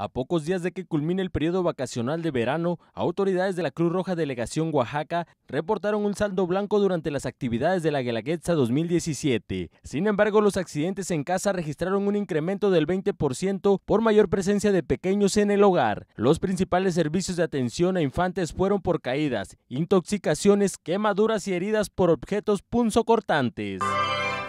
A pocos días de que culmine el periodo vacacional de verano, autoridades de la Cruz Roja Delegación Oaxaca reportaron un saldo blanco durante las actividades de la Guelaguetza 2017. Sin embargo, los accidentes en casa registraron un incremento del 20% por mayor presencia de pequeños en el hogar. Los principales servicios de atención a infantes fueron por caídas, intoxicaciones, quemaduras y heridas por objetos punzocortantes.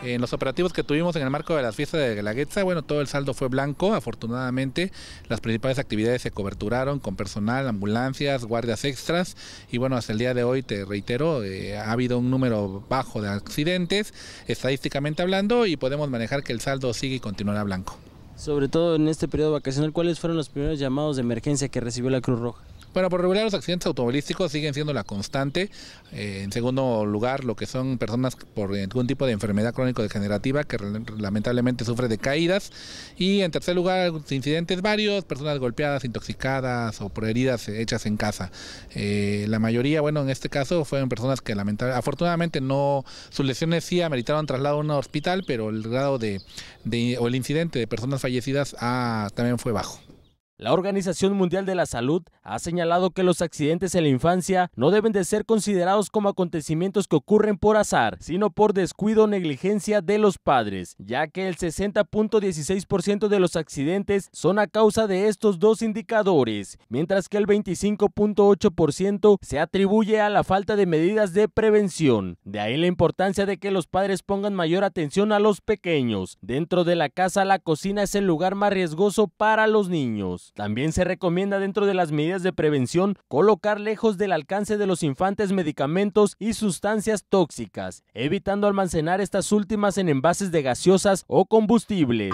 En los operativos que tuvimos en el marco de las fiestas de Galaguetza, bueno, todo el saldo fue blanco, afortunadamente. Las principales actividades se coberturaron con personal, ambulancias, guardias extras. Y bueno, hasta el día de hoy, te reitero, eh, ha habido un número bajo de accidentes, estadísticamente hablando, y podemos manejar que el saldo sigue y continuará blanco. Sobre todo en este periodo vacacional, ¿cuáles fueron los primeros llamados de emergencia que recibió la Cruz Roja? Bueno, por regular los accidentes automovilísticos siguen siendo la constante. Eh, en segundo lugar, lo que son personas por algún tipo de enfermedad crónico-degenerativa que lamentablemente sufre de caídas. Y en tercer lugar, incidentes varios, personas golpeadas, intoxicadas o por heridas hechas en casa. Eh, la mayoría, bueno, en este caso fueron personas que lamentablemente, afortunadamente no, sus lesiones sí ameritaron traslado a un hospital, pero el grado de, o el incidente de personas fallecidas ah, también fue bajo. La Organización Mundial de la Salud ha señalado que los accidentes en la infancia no deben de ser considerados como acontecimientos que ocurren por azar, sino por descuido o negligencia de los padres, ya que el 60.16% de los accidentes son a causa de estos dos indicadores, mientras que el 25.8% se atribuye a la falta de medidas de prevención. De ahí la importancia de que los padres pongan mayor atención a los pequeños. Dentro de la casa, la cocina es el lugar más riesgoso para los niños. También se recomienda dentro de las medidas de prevención colocar lejos del alcance de los infantes medicamentos y sustancias tóxicas, evitando almacenar estas últimas en envases de gaseosas o combustibles.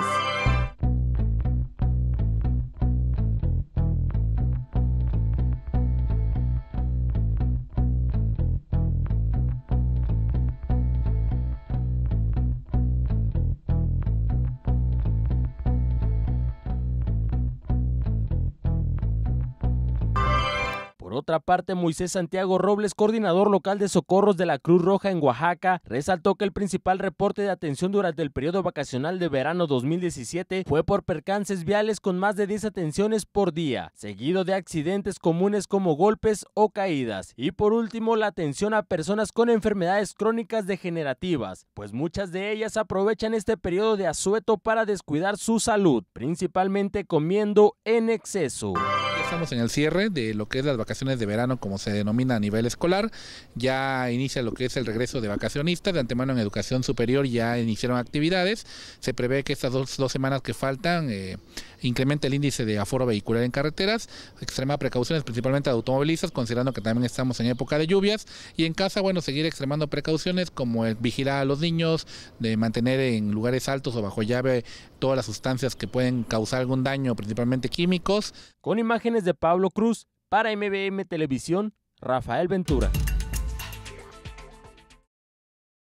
Por otra parte, Moisés Santiago Robles, coordinador local de socorros de la Cruz Roja en Oaxaca, resaltó que el principal reporte de atención durante el periodo vacacional de verano 2017 fue por percances viales con más de 10 atenciones por día, seguido de accidentes comunes como golpes o caídas. Y por último, la atención a personas con enfermedades crónicas degenerativas, pues muchas de ellas aprovechan este periodo de asueto para descuidar su salud, principalmente comiendo en exceso. Estamos en el cierre de lo que es las vacaciones de verano, como se denomina a nivel escolar. Ya inicia lo que es el regreso de vacacionistas. De antemano en educación superior ya iniciaron actividades. Se prevé que estas dos, semanas que faltan... Eh, incrementa el índice de aforo vehicular en carreteras, extrema precauciones principalmente de automovilistas, considerando que también estamos en época de lluvias, y en casa, bueno, seguir extremando precauciones como el vigilar a los niños, de mantener en lugares altos o bajo llave todas las sustancias que pueden causar algún daño, principalmente químicos. Con imágenes de Pablo Cruz, para MBM Televisión, Rafael Ventura.